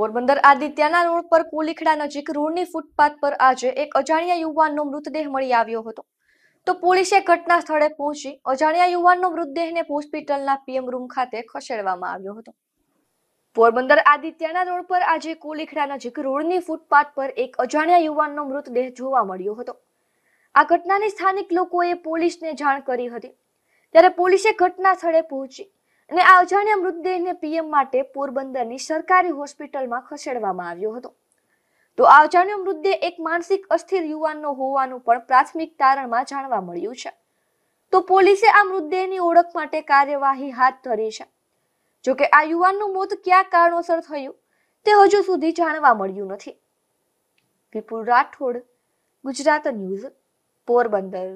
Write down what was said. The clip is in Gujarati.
પોરબંદર આદિત્યના રોડ પર કોલીખડા નજીક રોડની ફૂટપાથ પર આજે એક અજાણ્યા યુવાનનો મૃતદેહ મળી આવ્યો હતો તો પોલીસે ઘટના સ્થળે પહોંચી અજાણ્યા યુવાનનો મૃતદેહને હોસ્પિટલના પીએમ રૂમ ખાતે ખસેડવામાં આવ્યો હતો પોરબંદર આદિત્યના રોડ પર આજે કોલીખડા નજીક રોડની ફૂટપાથ પર એક અજાણ્યા યુવાનનો મૃતદેહ જોવા મળ્યો હતો આ ઘટનાની સ્થાનિક લોકોએ પોલીસને જાણ કરી હતી ત્યારે પોલીસે ઘટના સ્થળે પહોંચી અને આ અજાણ્યા મૃતદેહને પીએમ માટે પોરબંદરની સરકારી હોસ્પિટલમાં ખસેડવામાં આવ્યો હતો તો આ અજાણ્યો મૃતદેહ એક માનસિક અસ્થિર યુવાનનો હોવાનું પણ પ્રાથમિક તારણમાં જાણવા મળ્યું છે તો પોલીસે આ મૃતદેહની ઓળખ માટે કાર્યવાહી હાથ ધરી છે જોકે આ યુવાનનું મોત ક્યાં કારણોસર થયું તે હજુ સુધી જાણવા મળ્યું નથી વિપુલ રાઠોડ ગુજરાત ન્યૂઝ પોરબંદર